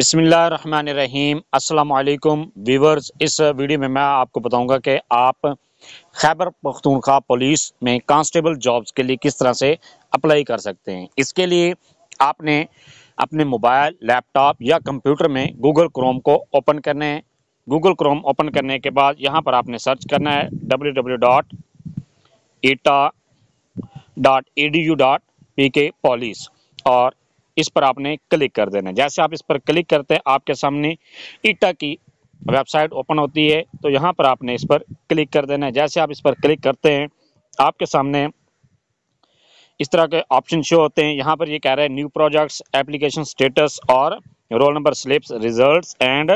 बिसमीम् अल्लाम वीवर्स इस वीडियो में मैं आपको बताऊंगा कि आप खैबर पख्तूनख्वा पुलिस में कांस्टेबल जॉब्स के लिए किस तरह से अप्लाई कर सकते हैं इसके लिए आपने अपने मोबाइल लैपटॉप या कंप्यूटर में गूगल क्रोम को ओपन करना है गूगल क्रोम ओपन करने के बाद यहाँ पर आपने सर्च करना है W W dot eta dot E D U dot P K police और इस पर आपने क्लिक कर देना है जैसे आप इस पर क्लिक करते हैं आपके सामने ईटा की वेबसाइट ओपन होती है तो यहाँ पर आपने इस पर क्लिक कर देना है जैसे आप इस पर क्लिक करते हैं आपके सामने इस तरह के ऑप्शन शो होते हैं यहाँ पर ये कह रहे हैं न्यू प्रोजेक्ट्स एप्लीकेशन स्टेटस और roll number slips results and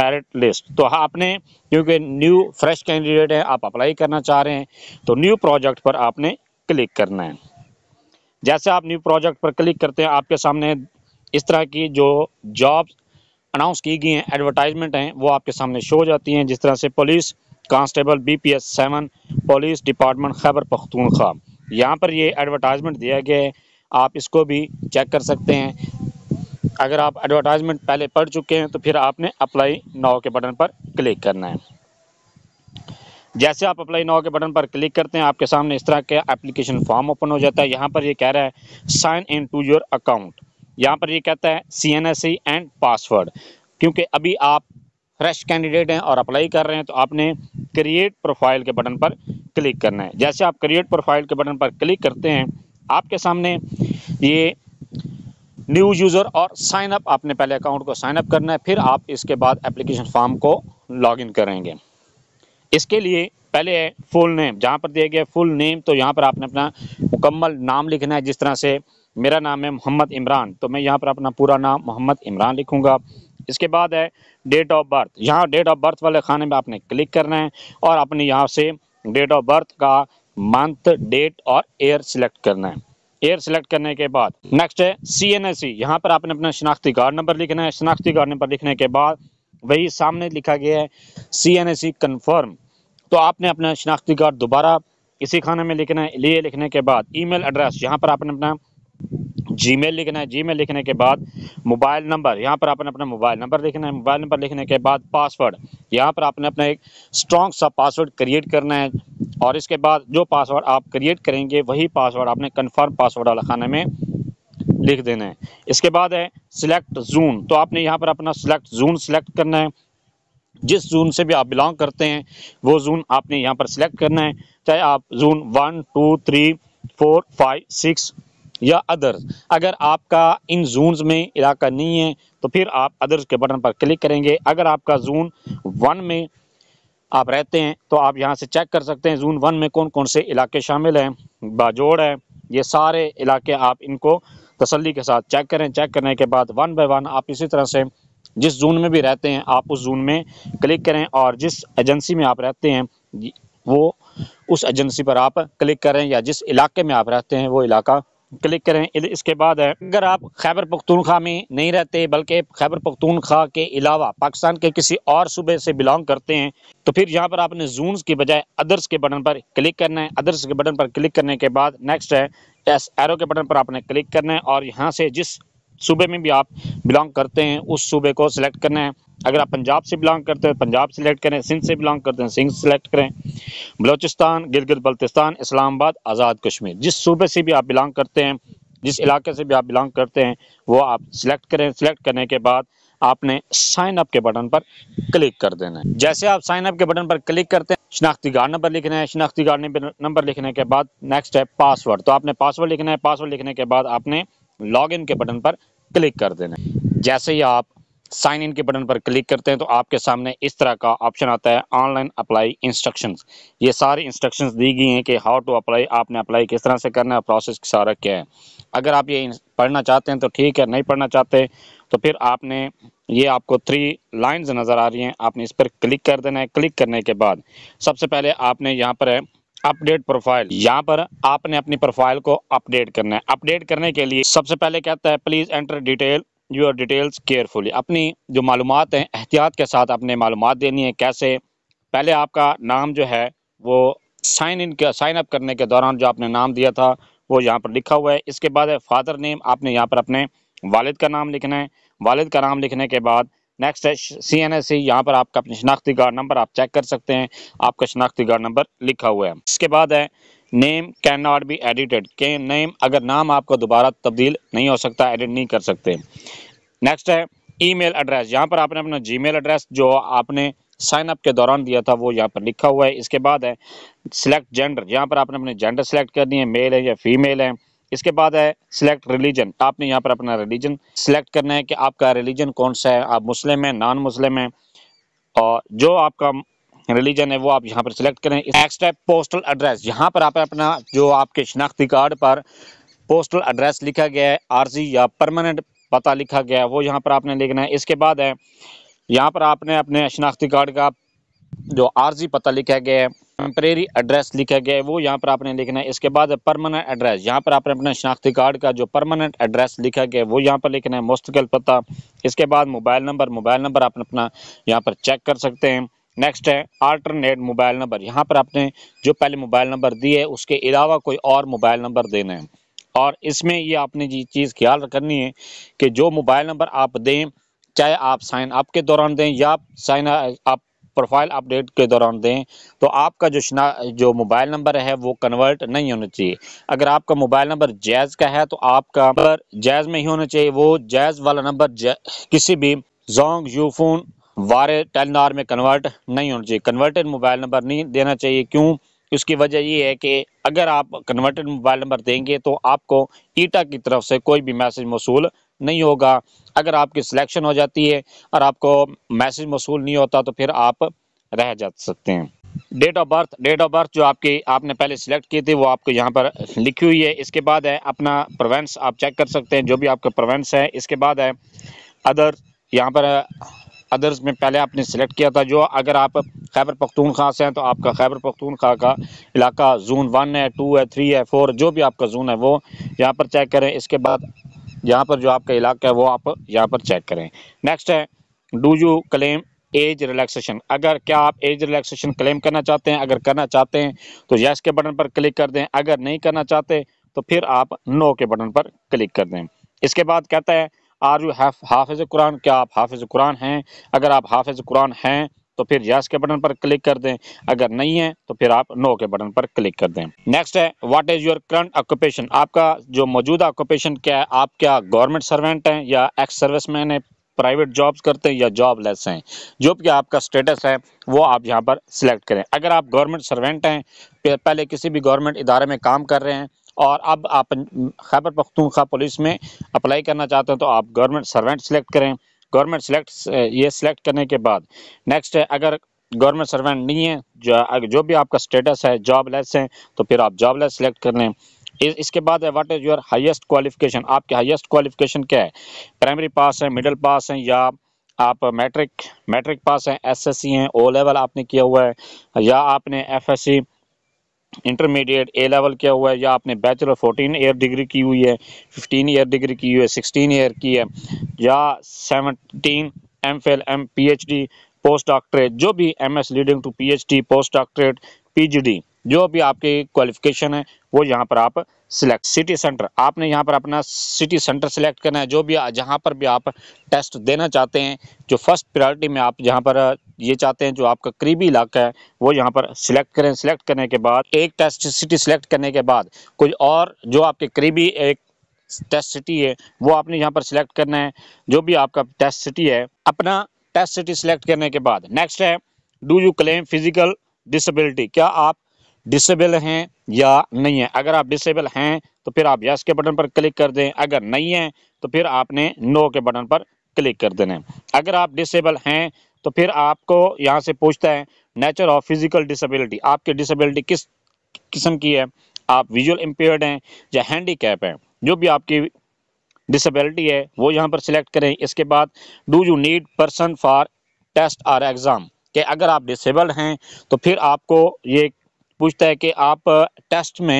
merit list तो हाँ आपने क्योंकि न्यू फ्रेश कैंडिडेट है आप अप्लाई करना चाह रहे हैं तो न्यू प्रोजेक्ट पर आपने क्लिक करना है जैसे आप न्यू प्रोजेक्ट पर क्लिक करते हैं आपके सामने इस तरह की जो जॉब अनाउंस की गई हैं एडवर्टाइजमेंट हैं वो आपके सामने शो हो जाती हैं जिस तरह से police constable B P S seven police department Khyber Pakhtunkhwa यहाँ पर ये एडवर्टाइजमेंट दिया गया है आप इसको भी चेक कर सकते हैं अगर आप एडवर्टाइजमेंट पहले पढ़ चुके हैं तो फिर आपने अप्लाई नाव के बटन पर क्लिक करना है जैसे आप अप्लाई नाव के बटन पर क्लिक करते हैं आपके सामने इस तरह का एप्लीकेशन फॉर्म ओपन हो जाता है यहाँ पर ये कह रहा है sign in to your account यहाँ पर ये कहता है C N S C and password क्योंकि अभी आप फ्रेश कैंडिडेट हैं और अप्लाई कर रहे हैं तो आपने क्रिएट प्रोफाइल के बटन पर क्लिक करना है जैसे आप क्रिएट प्रोफाइल के बटन पर क्लिक करते हैं आपके सामने ये न्यू यूज़र और साइनअप आपने पहले अकाउंट को साइनअप करना है फिर आप इसके बाद एप्लीकेशन फॉर्म को लॉगिन करेंगे इसके लिए पहले है फुल नेम जहाँ पर दिया गया फुल नेम तो यहाँ पर आपने अपना मुकम्मल नाम लिखना है जिस तरह से मेरा नाम है मोहम्मद इमरान तो मैं यहाँ पर अपना पूरा नाम मोहम्मद इमरान लिखूँगा इसके बाद है डेट ऑफ बर्थ यहाँ डेट ऑफ बर्थ वाले खाने में आपने क्लिक करना है और अपने यहाँ से डेट ऑफ बर्थ का मंथ डेट और एयर सिलेक्ट करना है एयर सिलेक्ट करने के बाद नेक्स्ट है सी एन एस सी यहाँ पर आपने अपना शनाख्ती कार्ड नंबर लिखना है शनाख्ती कार्ड नंबर लिखने के बाद वही सामने लिखा गया है C N S C confirm तो आपने अपना शनाख्ती कार्ड दोबारा इसी खाने में लिखना है लिए लिखने के बाद ईमेल एड्रेस यहाँ पर आपने अपना जीमेल लिखना है जीमेल लिखने के बाद मोबाइल नंबर यहाँ पर आपने अपना मोबाइल नंबर लिखना है मोबाइल नंबर लिखने के बाद पासवर्ड यहाँ पर आपने अपना एक स्ट्रॉन्ग सा पासवर्ड क्रिएट करना है और इसके बाद जो पासवर्ड आप क्रिएट करेंगे वही पासवर्ड आपने कन्फर्म पासवर्ड वाला खाने में लिख देना है इसके बाद है सिलेक्ट जोन तो आपने यहाँ पर अपना सिलेक्ट जोन सिलेक्ट करना है जिस जोन से भी आप बिलोंग करते हैं वो जोन आपने यहाँ पर सिलेक्ट करना है चाहे आप zone one two three four five six या अदर अगर आपका इन जोन्स में इलाका नहीं है तो फिर आप अदर्स के बटन पर क्लिक करेंगे अगर आपका जोन वन में आप रहते हैं तो आप यहाँ से चेक कर सकते हैं जोन वन में कौन कौन से इलाके शामिल हैं बाजोड़ है ये सारे इलाके आप इनको तसली के साथ चेक करें चेक करने के बाद वन बाय वन आप इसी तरह से जिस जोन में भी रहते हैं आप उस जोन में क्लिक करें और जिस एजेंसी में आप रहते हैं वो उस एजेंसी पर आप क्लिक करें या जिस इलाके में आप रहते हैं वो इलाका क्लिक करें इसके बाद है अगर आप खैबर पख्तूनखा में नहीं रहते बल्कि खैबर पख्तूनखा के अलावा पाकिस्तान के किसी और सूबे से बिलोंग करते हैं तो फिर यहाँ पर आपने जून्स की बजाय अदर्स के बटन पर क्लिक करना है अदर्स के बटन पर क्लिक करने के बाद नेक्स्ट है एस एरो के बटन पर आपने क्लिक करना है और यहाँ से जिस सूबे में भी आप बिलोंग करते हैं उस सूबे को सिलेक्ट करना है अगर आप पंजाब से बिलोंग करते हैं तो पंजाब सेलेक्ट करें सिंध से बिलोंग करते हैं सिंध सेलेक्ट करें बलोचिस्तान गिलगित बल्तिस्तान इस्लामाबाद आज़ाद कश्मीर जिस सूबे से भी आप बिलोंग करते हैं जिस इलाके से भी आप बिलोंग करते हैं वो आप सिलेक्ट करें सिलेक्ट करने के बाद आपने साइन अप के बटन पर क्लिक कर देना है जैसे आप साइन अप के बटन पर क्लिक करते हैं शनाख्ती कार्ड नंबर लिखना है शनाख्ती कार्ड नंबर लिखने के बाद नेक्स्ट है पासवर्ड तो आपने पासवर्ड लिखना है पासवर्ड लिखने के बाद आपने लॉग के बटन पर क्लिक कर देना है जैसे ही आप साइन इन के बटन पर क्लिक करते हैं तो आपके सामने इस तरह का ऑप्शन आता है ऑनलाइन अप्लाई इंस्ट्रक्शंस ये सारी इंस्ट्रक्शंस दी गई हैं कि हाउ टू अप्लाई आपने अप्लाई किस तरह से करना है प्रोसेस सारा क्या है अगर आप ये पढ़ना चाहते हैं तो ठीक है नहीं पढ़ना चाहते तो फिर आपने ये आपको थ्री लाइन्स नज़र आ रही हैं आपने इस पर क्लिक कर देना है क्लिक करने के बाद सबसे पहले आपने यहाँ पर है अपडेट प्रोफाइल यहाँ पर आपने अपनी प्रोफाइल को अपडेट करना है अपडेट करने के लिए सबसे पहले कहता है please enter detail your details carefully अपनी जो मालूम हैं एहतियात के साथ अपने मालूम देनी है कैसे पहले आपका नाम जो है वो साइन इन साइन अप करने के दौरान जो आपने नाम दिया था वो यहाँ पर लिखा हुआ है इसके बाद है फादर नेम आपने यहाँ पर अपने वालिद का नाम लिखना है वालिद का नाम लिखने के बाद नेक्स्ट है सी एन एस सी यहाँ पर आपका अपनी शनाख्ती कार्ड नंबर आप चेक कर सकते हैं आपका शनाख्ती कार्ड नंबर लिखा हुआ है इसके बाद है name can not be edited के नेम अगर नाम आपका दोबारा तब्दील नहीं हो सकता एडिट नहीं कर सकते नेक्स्ट है ईमेल एड्रेस यहाँ पर आपने अपना जीमेल एड्रेस जो आपने साइन अप के दौरान दिया था वो यहाँ पर लिखा हुआ है इसके बाद है सिलेक्ट जेंडर यहाँ पर आपने अपने जेंडर सेलेक्ट करनी है मेल है या फीमेल है इसके बाद है सिलेक्ट रिलीजन आपने यहाँ पर अपना रिलीजन सेलेक्ट करना है कि आपका रिलीजन कौन सा है आप मुस्लिम हैं नॉन मुस्लिम हैं और जो आपका रिलीजन है वो आप यहाँ पर सिलेक्ट करें नेक्स्ट है पोस्टल एड्रेस यहाँ पर आप अपना जो आपके शनाख्ती कार्ड पर पोस्टल एड्रेस लिखा गया है आरजी या परमानेंट पता लिखा गया है वो यहाँ पर आपने लिखना है इसके बाद है यहाँ पर आपने अपने शनाख्ती कार्ड का जो आरजी पता लिखा गया है टेम्परेरी एड्रेस लिखा गया है वो यहाँ पर आपने लिखना है इसके बाद परमानेंट एड्रेस यहाँ पर आपने अपने शनाख्ती कार्ड का जो परमानेंट एड्रेस लिखा गया है वो यहाँ पर लिखना है मुस्तकिल पता इसके बाद मोबाइल नंबर मोबाइल नंबर आप अपना यहाँ पर चेक कर सकते हैं नेक्स्ट है आल्टरनेट मोबाइल नंबर यहाँ पर आपने जो पहले मोबाइल नंबर दिए है उसके अलावा कोई और मोबाइल नंबर देना है और इसमें ये आपने ये चीज़ ख्याल रखनी है कि जो मोबाइल नंबर आप दें चाहे आप साइन अप के दौरान दें या साइन आप प्रोफाइल अपडेट के दौरान दें तो आपका जो शना जो मोबाइल नंबर है वो कन्वर्ट नहीं होना चाहिए अगर आपका मोबाइल नंबर जैज़ का है तो आपका नंबर जैज़ में ही होना चाहिए वो जैज़ वाला नंबर किसी भी जोंग यूफोन वारे टेलनार में कन्वर्ट नहीं होना चाहिए कन्वर्टेड मोबाइल नंबर नहीं देना चाहिए क्यों इसकी वजह ये है कि अगर आप कन्वर्टेड मोबाइल नंबर देंगे तो आपको ईटा की तरफ से कोई भी मैसेज मौसू नहीं होगा अगर आपकी सिलेक्शन हो जाती है और आपको मैसेज मौसू नहीं होता तो फिर आप रह जा सकते हैं date of birth date of birth जो आपकी आपने पहले सिलेक्ट की थी वो आपको यहाँ पर लिखी हुई है इसके बाद है अपना प्रोवेंस आप चेक कर सकते हैं जो भी आपका प्रोवेंस है इसके बाद है अदर यहाँ पर अदर्स में पहले आपने सेलेक्ट किया था जो अगर आप खैबर पख्तूनख्वा से हैं तो आपका खैबर पख्तूनख्वा का इलाका जोन वन है टू है थ्री है फोर जो भी आपका जोन है वो यहाँ पर चेक करें इसके बाद यहाँ पर जो आपका इलाका है वो आप यहाँ पर चेक करें नेक्स्ट है do you claim age relaxation अगर क्या आप एज रिलैक्सेशन क्लेम करना चाहते हैं अगर करना चाहते हैं तो यस के बटन पर क्लिक कर दें अगर नहीं करना चाहते तो फिर आप नो के बटन पर क्लिक कर दें इसके बाद कहता है आर यू हाफिज़ कुरान क्या आप हाफिज़ कुरान हैं अगर आप हाफिज़ कुरान हैं तो फिर यस के बटन पर क्लिक कर दें अगर नहीं है तो फिर आप नो के बटन पर क्लिक कर दें नेक्स्ट है what is your current occupation आपका जो मौजूदा ऑक्यूपेशन क्या है आप क्या गवर्नमेंट सर्वेंट हैं या एक्स सर्विसमैन है प्राइवेट जॉब्स करते हैं या जॉब लेस हैं जो भी आपका स्टेटस है वो आप यहाँ पर सिलेक्ट करें अगर आप गवर्नमेंट सर्वेंट हैं पहले किसी भी गवर्नमेंट इदारे में काम कर रहे हैं और अब आप खैबर पख्तूनखा पुलिस में अप्लाई करना चाहते हैं तो आप गवर्नमेंट सर्वेंट सेलेक्ट करें गवर्नमेंट सेलेक्ट ये सिलेक्ट करने के बाद नेक्स्ट है अगर गवर्नमेंट सर्वेंट नहीं है जो, जो भी आपका स्टेटस है जॉब लेस है तो फिर आप जॉब लेस सेलेक्ट कर लें इस, इसके बाद है what is your highest qualification आपके हाईएस्ट क्वालिफिकेशन क्या है प्राइमरी पास है मिडिल पास है या आप मैट्रिक मैट्रिक पास हैं एसएससी हैं ओ लेवल आपने किया हुआ है या आपने एफएससी इंटरमीडिएट ए लेवल किया हुआ है या आपने बैचलर 14 ईयर डिग्री की हुई है 15 ईयर डिग्री की हुई है 16 ईयर की है या 17 M Phil M P H D post doctorate जो भी M S leading to P H D post doctorate P G D जो भी आपकी क्वालिफिकेशन है वो यहाँ पर आप सिलेक्ट सिटी सेंटर आपने यहाँ पर अपना सिटी सेंटर सिलेक्ट करना है जो भी जहाँ पर भी आप टेस्ट देना चाहते हैं जो फर्स्ट प्रायोरिटी में आप जहाँ पर ये चाहते हैं जो आपका करीबी इलाका है वो यहाँ पर सिलेक्ट करें सिलेक्ट करने के बाद एक टेस्ट सिटी सिलेक्ट करने के बाद कुछ और जो आपके करीबी एक टेस्ट सिटी है वो आपने यहाँ पर सिलेक्ट करना है जो भी आपका टेस्ट सिटी है अपना टेस्ट सिटी सिलेक्ट करने के बाद नेक्स्ट है do you claim physical disability क्या आप डिसेबल हैं या नहीं है अगर आप डिसेबल हैं तो फिर आप यस के बटन पर क्लिक कर दें अगर नहीं है तो फिर आपने नो के बटन पर क्लिक कर देना है अगर आप डिसेबल हैं तो फिर आपको यहाँ से पूछता है नेचर ऑफ फिजिकल डिसेबिलिटी आपकी डिसेबिलिटी किस किस्म की है आप विजुअल इम्पेयर्ड हैं या हैंडीकैप हैं जो भी आपकी डिसेबिलिटी है वो यहाँ पर सिलेक्ट करें इसके बाद do you need person for test or exam कि अगर आप डिसेबल हैं तो फिर आपको ये पूछता है कि आप टेस्ट में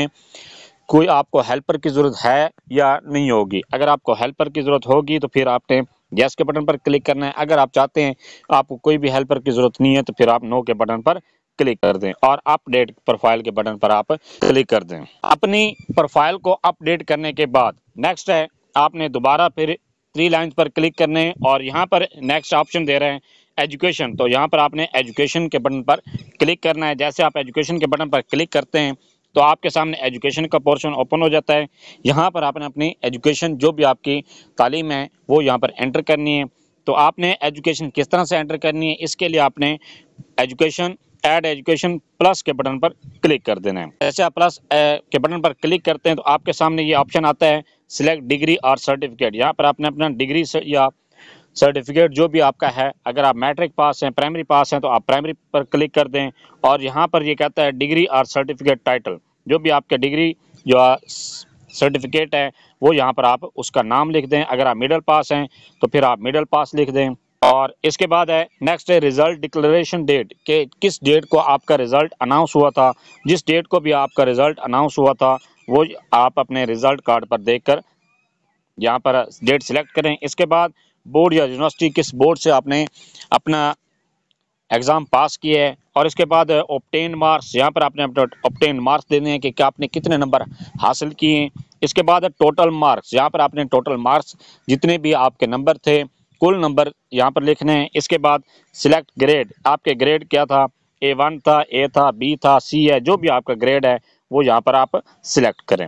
कोई आपको हेल्पर की ज़रूरत है या नहीं होगी अगर आपको हेल्पर की ज़रूरत होगी तो फिर आपने यस के बटन पर क्लिक करना है अगर आप चाहते हैं आपको कोई भी हेल्पर की ज़रूरत नहीं है तो फिर आप नो के बटन पर क्लिक कर दें और अपडेट प्रोफाइल के बटन पर आप क्लिक कर दें अपनी प्रोफाइल को अपडेट करने के बाद नेक्स्ट है आपने दोबारा फिर थ्री लाइन पर क्लिक करने और यहाँ पर नेक्स्ट ऑप्शन दे रहे हैं एजुकेशन तो यहाँ पर आपने एजुकेशन के बटन पर क्लिक करना है जैसे आप एजुकेशन के बटन पर क्लिक करते हैं तो आपके सामने एजुकेशन का पोर्शन ओपन हो जाता है यहाँ पर आपने अपनी एजुकेशन जो भी आपकी तालीम है वो यहाँ पर एंटर करनी है तो आपने एजुकेशन किस तरह से एंटर करनी है इसके लिए आपने एजुकेशन ऐड एजुकेशन प्लस के बटन पर क्लिक कर देना है जैसे आप प्लस के बटन पर क्लिक करते हैं तो आपके सामने ये ऑप्शन आता है सिलेक्ट डिग्री और सर्टिफिकेट यहाँ पर आपने अपना डिग्री या सर्टिफिकेट जो भी आपका है अगर आप मैट्रिक पास हैं प्राइमरी पास हैं तो आप प्राइमरी पर क्लिक कर दें और यहाँ पर ये कहता है डिग्री और सर्टिफिकेट टाइटल जो भी आपके डिग्री जो सर्टिफिकेट है वो यहाँ पर आप उसका नाम लिख दें अगर आप मिडल पास हैं तो फिर आप मिडल पास लिख दें और इसके बाद है नेक्स्ट है रिज़ल्ट डिक्लेरेशन डेट के किस डेट को आपका रिज़ल्ट अनाउंस हुआ था जिस डेट को भी आपका रिज़ल्ट अनाउंस हुआ था वो आप अपने रिज़ल्ट कार्ड पर देखकर यहाँ पर डेट सिलेक्ट करें इसके बाद बोर्ड या यूनिवर्सिटी किस बोर्ड से आपने अपना एग्ज़ाम पास किया है और इसके बाद ऑप्टेन मार्क्स यहाँ पर आपने ऑप्टेन मार्क्स देने हैं कि क्या आपने कितने नंबर हासिल किए हैं इसके बाद टोटल मार्क्स यहाँ पर आपने टोटल मार्क्स जितने भी आपके नंबर थे कुल नंबर यहाँ पर लिखने हैं इसके बाद सिलेक्ट ग्रेड आपके ग्रेड क्या था ए वन था ए था बी था सी है जो भी आपका ग्रेड है वो यहाँ पर आप सिलेक्ट करें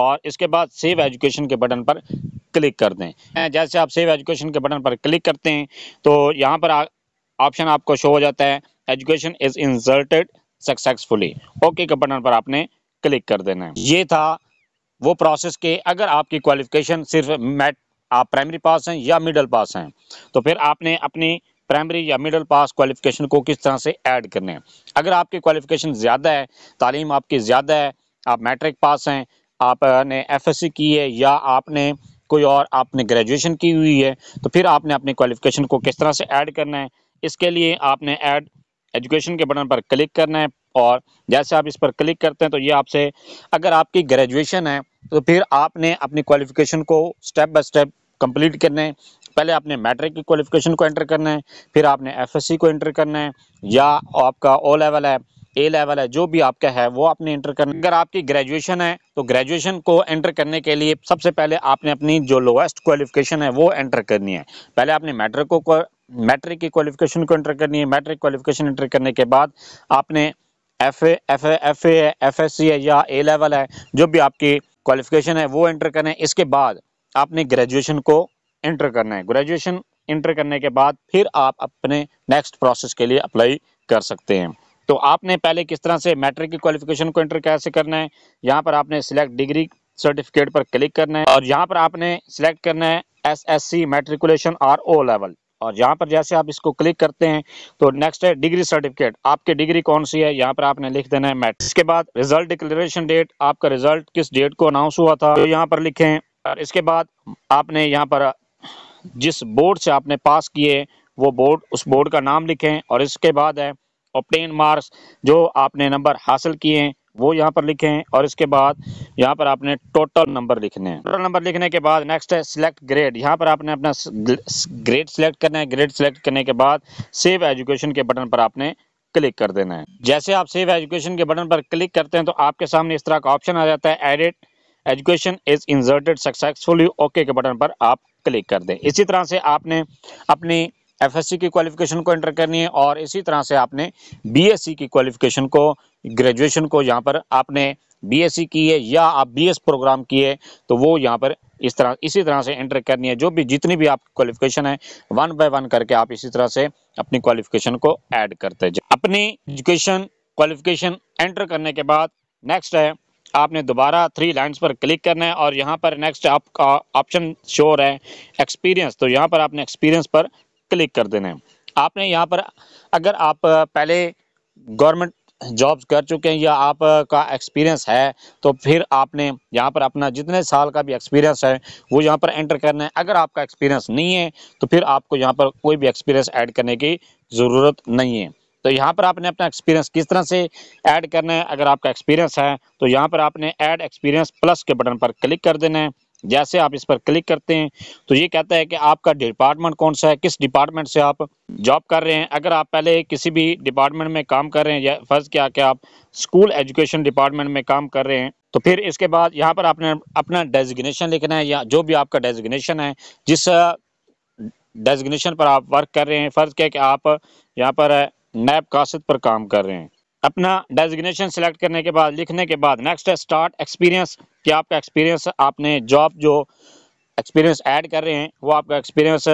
और इसके बाद सेव एजुकेशन के बटन पर क्लिक कर दें जैसे आप सेव एजुकेशन के बटन पर क्लिक करते हैं तो यहाँ पर ऑप्शन आपको शो हो जाता है education is inserted successfully okay के बटन पर आपने क्लिक कर देना है ये था वो प्रोसेस के अगर आपकी क्वालिफिकेशन सिर्फ मैट आप प्राइमरी पास हैं या मिडल पास हैं तो फिर आपने अपनी प्राइमरी या मिडल पास क्वालिफिकेशन को किस तरह से ऐड करने हैं अगर आपकी क्वालिफिकेशन ज़्यादा है तालीम आपकी ज़्यादा है आप मैट्रिक पास हैं आपने एफएससी की है या आपने कोई और आपने ग्रेजुएशन की हुई है तो फिर आपने अपनी क्वालिफिकेशन को किस तरह से ऐड करना है इसके लिए आपने ऐड एजुकेशन के बटन पर क्लिक करना है और जैसे आप इस पर क्लिक करते हैं तो ये आपसे अगर आपकी ग्रेजुएशन है तो फिर आपने अपनी क्वालिफिकेशन को स्टेप बाय स्टेप कंप्लीट करना है पहले आपने मैट्रिक की क्वालिफिकेशन को एंटर करना है फिर आपने एफएससी को एंटर करना है या आपका ओ लेवल है ए लेवल है जो भी आपका है वो आपने इंटर करना अगर आपकी ग्रेजुएशन है तो ग्रेजुएशन को एंटर करने के लिए सबसे पहले आपने अपनी जो लोएस्ट क्वालिफिकेशन है वो एंटर करनी है पहले आपने मैट्रिक को मैट्रिक की क्वालिफिकेशन को एंटर करनी है मैट्रिक क्वालिफिकेशन एंटर करने के बाद आपने एफ एफ एफ ए है एफ एस सी है या ए लेवल है जो भी आपकी क्वालिफिकेशन है वो एंटर करना है इसके बाद आपने ग्रेजुएशन को एंटर करना है ग्रेजुएशन इंटर करने के बाद फिर आप अपने नेक्स्ट प्रोसेस के लिए अप्लाई कर सकते हैं तो आपने पहले किस तरह से मैट्रिक की क्वालिफिकेशन को एंटर कैसे करना है यहाँ पर आपने सिलेक्ट डिग्री सर्टिफिकेट पर क्लिक करना है और यहाँ पर आपने सिलेक्ट करना है S S C matriculation or O level और यहाँ पर जैसे आप इसको क्लिक करते हैं तो नेक्स्ट है डिग्री सर्टिफिकेट आपकी डिग्री कौन सी है यहाँ पर आपने लिख देना है मैट इसके बाद रिजल्ट डिक्लेरेशन डेट आपका रिजल्ट किस डेट को अनाउंस हुआ था तो यहाँ पर लिखे और इसके बाद आपने यहाँ पर जिस बोर्ड से आपने पास किए वो बोर्ड उस बोर्ड का नाम लिखें और इसके बाद है ऑप्टेन मार्क्स जो आपने नंबर हासिल किए हैं वो यहाँ पर लिखे हैं और इसके बाद यहाँ पर आपने टोटल नंबर लिखने हैं टोटल नंबर लिखने के बाद नेक्स्ट है सिलेक्ट ग्रेड यहाँ पर आपने अपना ग्रेड सिलेक्ट करना है ग्रेड सिलेक्ट करने के बाद सेव एजुकेशन के बटन पर आपने क्लिक कर देना है जैसे आप सेव एजुकेशन के बटन पर क्लिक करते हैं तो आपके सामने इस तरह का ऑप्शन आ जाता है edit education is inserted successfully okay के बटन पर आप क्लिक कर दें इसी तरह से आपने अपनी एफएससी की क्वालिफिकेशन को एंटर करनी है और इसी तरह से आपने बीएससी की क्वालिफिकेशन को ग्रेजुएशन को यहाँ पर आपने बीएससी की है या आप बीएस प्रोग्राम किए तो वो यहाँ पर इस तरह इसी तरह से एंटर करनी है जो भी जितनी भी आपकी क्वालिफिकेशन है वन बाय वन करके आप इसी तरह से अपनी क्वालिफिकेशन को ऐड करते जाए अपनी एजुकेशन क्वालिफिकेशन एंटर करने के बाद नेक्स्ट है आपने दोबारा थ्री लाइंस पर क्लिक करना है और यहाँ पर नेक्स्ट आपका ऑप्शन शोर है एक्सपीरियंस तो यहाँ पर आपने एक्सपीरियंस पर क्लिक कर देना है आपने यहाँ पर अगर आप पहले गवर्नमेंट जॉब्स कर चुके हैं या आपका एक्सपीरियंस है तो फिर आपने यहाँ पर अपना जितने साल का भी एक्सपीरियंस है वो यहाँ पर एंटर करना है अगर आपका एक्सपीरियंस नहीं है तो फिर आपको यहाँ पर कोई भी एक्सपीरियंस ऐड करने की ज़रूरत नहीं है तो यहाँ पर आपने अपना एक्सपीरियंस किस तरह से ऐड करना है अगर आपका एक्सपीरियंस है तो यहाँ पर आपने ऐड एक्सपीरियंस प्लस के बटन पर क्लिक कर देना है जैसे आप इस पर क्लिक करते हैं तो ये कहता है कि आपका डिपार्टमेंट कौन सा है किस डिपार्टमेंट से आप जॉब कर रहे हैं अगर आप पहले किसी भी डिपार्टमेंट में काम कर रहे हैं या फर्ज क्या कि आप स्कूल एजुकेशन डिपार्टमेंट में काम कर रहे हैं तो फिर इसके बाद यहाँ पर आपने अपना डेजिग्नेशन लिखना है या जो भी आपका डेजिग्नेशन है जिस डेजिग्नेशन पर आप वर्क कर रहे हैं फ़र्ज़ क्या कि आप यहाँ पर नैब कासद पर काम कर रहे हैं अपना डेजिग्नेशन सेलेक्ट करने के बाद लिखने के बाद नेक्स्ट है स्टार्ट एक्सपीरियंस कि आपका एक्सपीरियंस आपने जॉब जो एक्सपीरियंस ऐड कर रहे हैं वो आपका एक्सपीरियंस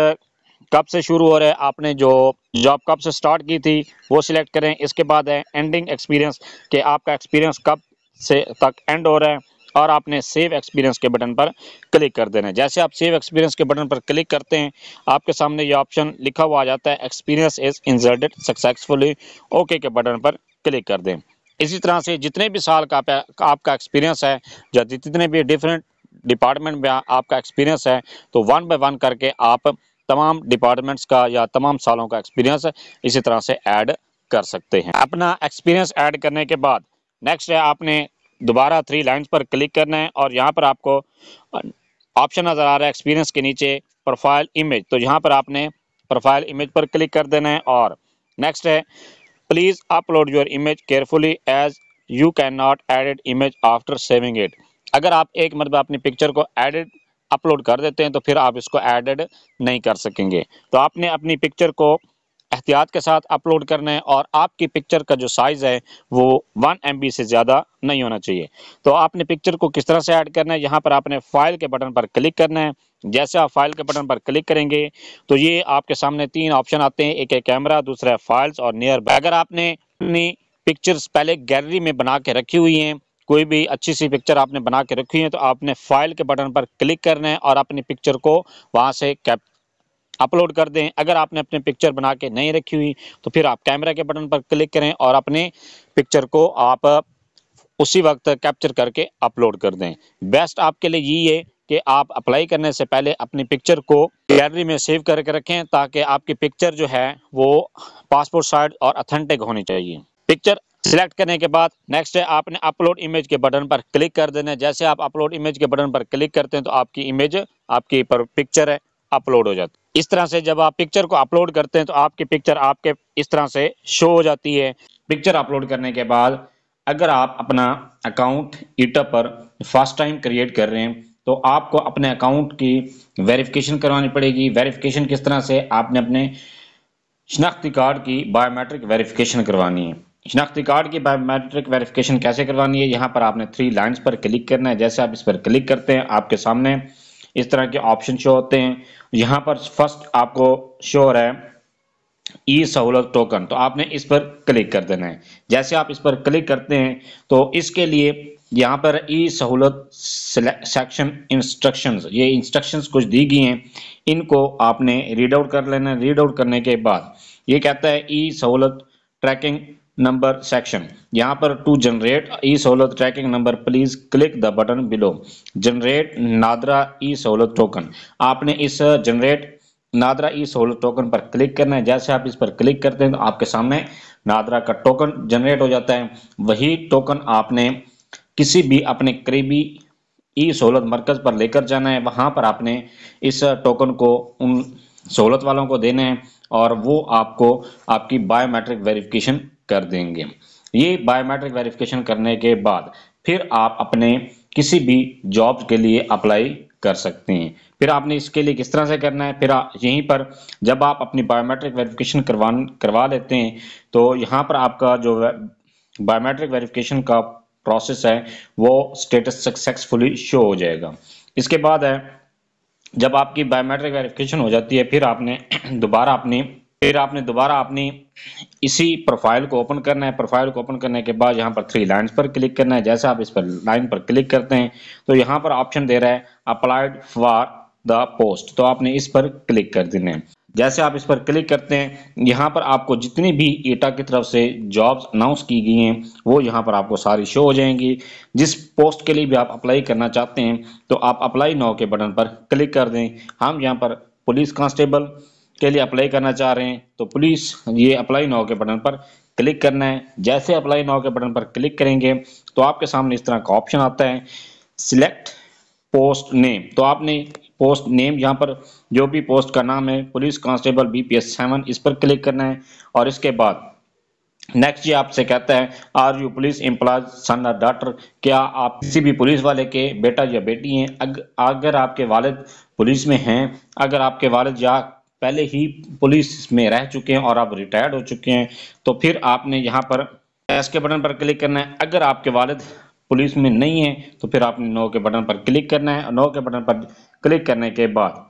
कब से शुरू हो रहा है आपने जो जॉब कब से स्टार्ट की थी वो सिलेक्ट करें इसके बाद है एंडिंग एक्सपीरियंस कि आपका एक्सपीरियंस कब से तक एंड हो रहा है और आपने सेव एक्सपीरियंस के बटन पर क्लिक कर देना है जैसे आप सेव एक्सपीरियंस के बटन पर क्लिक करते हैं आपके सामने ये ऑप्शन लिखा हुआ आ जाता है experience is inserted successfully okay के बटन पर क्लिक कर दें इसी तरह से जितने भी साल का आपका एक्सपीरियंस है या जितने भी डिफरेंट डिपार्टमेंट में आपका एक्सपीरियंस है तो वन बाय वन करके आप तमाम डिपार्टमेंट्स का या तमाम सालों का एक्सपीरियंस इसी तरह से ऐड कर सकते हैं अपना एक्सपीरियंस ऐड करने के बाद नेक्स्ट है आपने दोबारा थ्री लाइंस पर क्लिक करना है और यहाँ पर आपको ऑप्शन नज़र आ रहा है एक्सपीरियंस के नीचे प्रोफाइल इमेज तो यहाँ पर आपने प्रोफाइल इमेज पर क्लिक कर देना है और नेक्स्ट है Please upload your image carefully as you cannot edit image after saving it. अगर आप एक मरतबा अपनी पिक्चर को एडिट अपलोड कर देते हैं तो फिर आप इसको एडेड नहीं कर सकेंगे तो आपने अपनी पिक्चर को एहतियात के साथ अपलोड करना है और आपकी पिक्चर का जो साइज़ है वो वन एम से ज़्यादा नहीं होना चाहिए तो आपने पिक्चर को किस तरह से ऐड करना है यहाँ पर आपने फाइल के बटन पर क्लिक करना है जैसे आप फाइल के बटन पर क्लिक करेंगे तो ये आपके सामने तीन ऑप्शन आते हैं एक है कैमरा दूसरा है फाइल्स और नियर बाय अगर आपने अपनी पिक्चर्स पहले गैलरी में बना के रखी हुई हैं कोई भी अच्छी सी पिक्चर आपने बना के रखी है तो आपने फाइल के बटन पर क्लिक करना है और अपनी पिक्चर को वहाँ से कैप अपलोड कर दें अगर आपने अपने पिक्चर बना के नहीं रखी हुई तो फिर आप कैमरा के बटन पर क्लिक करें और अपने पिक्चर को आप उसी वक्त कैप्चर करके अपलोड कर दें बेस्ट आपके लिए यही है कि आप अप्लाई करने से पहले अपनी पिक्चर को गैलरी में सेव करके रखें ताकि आपकी पिक्चर जो है वो पासपोर्ट साइज और अथेंटिक होनी चाहिए पिक्चर सिलेक्ट करने के बाद नेक्स्ट है आपने अपलोड इमेज के बटन पर क्लिक कर देना है जैसे आप अपलोड इमेज के बटन पर क्लिक करते हैं तो आपकी इमेज आपकी पर पिक्चर है अपलोड हो जाती है इस तरह से जब आप पिक्चर को अपलोड करते हैं तो आपकी पिक्चर आपके इस तरह से शो हो जाती है पिक्चर अपलोड करने के बाद अगर आप अपना अकाउंट यूट्यूब पर फर्स्ट टाइम क्रिएट कर रहे हैं तो आपको अपने अकाउंट की वेरिफिकेशन करवानी पड़ेगी वेरिफिकेशन किस तरह से आपने अपने शनाख्ती कार्ड की बायोमेट्रिक वेरिफिकेशन करवानी है शनाख्ती कार्ड की बायोमेट्रिक वेरिफिकेशन कैसे करवानी है यहाँ पर आपने थ्री लाइंस पर क्लिक करना है जैसे आप इस पर क्लिक करते हैं आपके सामने इस तरह के ऑप्शन शो होते हैं यहाँ पर फर्स्ट आपको शो हो रहा है ई सहूलत टोकन तो आपने इस पर क्लिक कर देना है जैसे आप इस पर क्लिक करते हैं तो इसके लिए यहाँ पर ई सहूलत सेक्शन इंस्ट्रक्शंस ये इंस्ट्रक्शंस कुछ दी गई हैं इनको आपने रीड आउट कर लेना है रीड आउट करने के बाद ये कहता है ई सहूलत ट्रैकिंग नंबर सेक्शन यहाँ पर to generate e Sahulat tracking number please click the button below generate NADRA e Sahulat token आपने इस generate NADRA e Sahulat token पर क्लिक करना है जैसे आप इस पर क्लिक करते हैं तो आपके सामने नादरा का टोकन जनरेट हो जाता है वही टोकन आपने किसी भी अपने करीबी ई सहूलत मरकज पर लेकर जाना है वहाँ पर आपने इस टोकन uh, को उन सहूलत वालों को देना है और वो आपको आपकी बायोमेट्रिक वेरिफिकेशन कर देंगे ये बायोमेट्रिक वेरिफिकेशन करने के बाद फिर आप अपने किसी भी जॉब के लिए अप्लाई कर सकते हैं फिर आपने इसके लिए किस तरह से करना है फिर यहीं पर जब आप अपनी बायोमेट्रिक वेरिफिकेशन करवा करवा लेते हैं तो यहाँ पर आपका जो बायोमेट्रिक वेरिफिकेशन का प्रोसेस है वो स्टेटस सक्सेसफुली शो हो जाएगा इसके बाद है जब आपकी बायोमेट्रिक वेरिफिकेशन हो जाती है फिर आपने दोबारा अपनी फिर आपने दोबारा अपनी इसी प्रोफाइल को ओपन करना है प्रोफाइल को ओपन करने के बाद यहाँ पर थ्री लाइन पर क्लिक करना है जैसे आप इस पर लाइन पर क्लिक करते हैं तो यहाँ पर ऑप्शन दे रहा है अप्लाइड फॉर द पोस्ट तो आपने इस पर क्लिक कर देना है जैसे आप इस पर क्लिक करते हैं यहाँ पर आपको जितनी भी ईटा की तरफ से जॉब्स अनाउंस की गई हैं वो यहाँ पर आपको सारी शो हो जाएंगी जिस पोस्ट के लिए भी आप अप्लाई करना चाहते हैं तो आप अप्लाई नाउ के बटन पर क्लिक कर दें हम यहाँ पर पुलिस कांस्टेबल के लिए अप्लाई करना चाह रहे हैं तो प्लीज़ ये अप्लाई नाव के बटन पर क्लिक करना है जैसे अप्लाई नाव के बटन पर क्लिक करेंगे तो आपके सामने इस तरह का ऑप्शन आता है सिलेक्ट पोस्ट नेम तो आपने पोस्ट नेम यहाँ पर जो भी पोस्ट का नाम है police constable B P S seven इस पर क्लिक करना है और इसके बाद नेक्स्ट ये आपसे कहता है are you police employees son और डॉटर क्या आप किसी भी पुलिस वाले के बेटा या बेटी हैं अग, अगर आपके वालिद पुलिस में हैं अगर आपके वालिद या पहले ही पुलिस में रह चुके हैं और आप रिटायर्ड हो चुके हैं तो फिर आपने यहाँ पर एस के बटन पर क्लिक करना है अगर आपके वालद पुलिस में नहीं है तो फिर आपने नो के बटन पर क्लिक करना है और नो के बटन पर क्लिक करने के बाद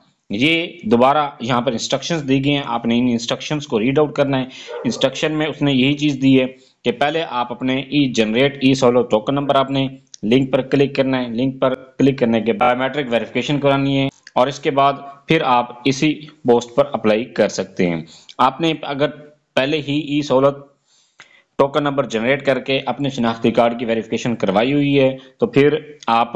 ये दोबारा यहाँ पर इंस्ट्रक्शंस दी गई हैं आपने इन इंस्ट्रक्शंस को रीड आउट करना है इंस्ट्रक्शन में उसने यही चीज़ दी है कि पहले आप अपने ई जनरेट ई सोलो टोकन नंबर आपने लिंक पर क्लिक करना है लिंक पर क्लिक करने के बायोमेट्रिक वेरिफिकेशन करानी है और इसके बाद फिर आप इसी पोस्ट पर अप्लाई कर सकते हैं आपने अगर पहले ही ई सहूलत टोकन नंबर जनरेट करके अपने शिनाख्ती कार्ड की वेरिफिकेशन करवाई हुई है तो फिर आप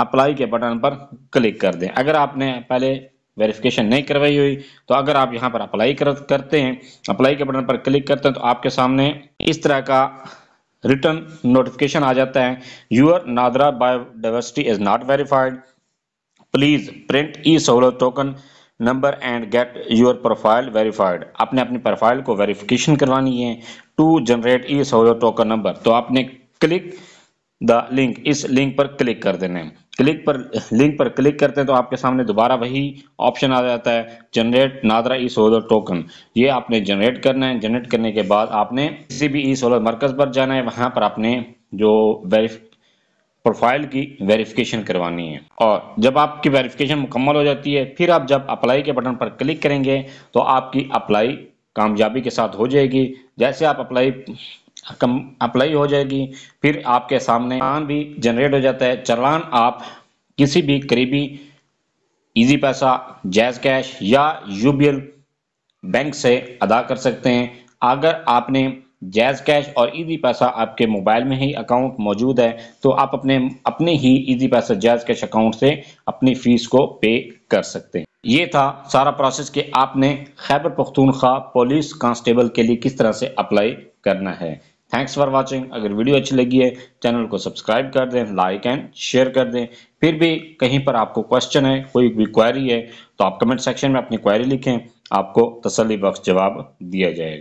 अप्लाई के बटन पर क्लिक कर दें अगर आपने पहले वेरिफिकेशन नहीं करवाई हुई तो अगर आप यहाँ पर अप्लाई कर, करते हैं अप्लाई के बटन पर क्लिक करते हैं तो आपके सामने इस तरह का रिटर्न नोटिफिकेशन आ जाता है your NADRA biodiversity is not verified please print e Sahulat token number and get your profile verified आपने अपनी प्रोफाइल को वेरिफिकेशन करवानी है to generate e Sahulat token number तो आपने क्लिक द लिंक इस लिंक पर क्लिक कर देना है क्लिक पर लिंक पर क्लिक करते हैं तो आपके सामने दोबारा वही ऑप्शन आ जाता है generate NADRA e solar token ये आपने जनरेट करना है जनरेट करने के बाद आपने किसी भी ई सोलर मरकज पर जाना है वहां पर आपने जो वेरिफ प्रोफाइल की वेरिफिकेशन करवानी है और जब आपकी वेरिफिकेशन मुकम्मल हो जाती है फिर आप जब अप्लाई के बटन पर क्लिक करेंगे तो आपकी अप्लाई कामयाबी के साथ हो जाएगी जैसे आप अप्लाई कम अप्लाई हो जाएगी फिर आपके सामने चलान भी जनरेट हो जाता है चलान आप किसी भी करीबी इजी पैसा जैज कैश या यूबीएल बैंक से अदा कर सकते हैं अगर आपने जैज कैश और इजी पैसा आपके मोबाइल में ही अकाउंट मौजूद है तो आप अपने अपने ही Easypaisa JazzCash account से अपनी फीस को पे कर सकते हैं ये था सारा प्रोसेस कि आपने खैबर पख्तूनख्वा पुलिस कांस्टेबल के लिए किस तरह से अप्लाई करना है थैंक्स फॉर वाचिंग अगर वीडियो अच्छी लगी है चैनल को सब्सक्राइब कर दें लाइक एंड शेयर कर दें फिर भी कहीं पर आपको क्वेश्चन है कोई भी क्वायरी है तो आप कमेंट सेक्शन में अपनी क्वायरी लिखें आपको तसली बख्श जवाब दिया जाएगा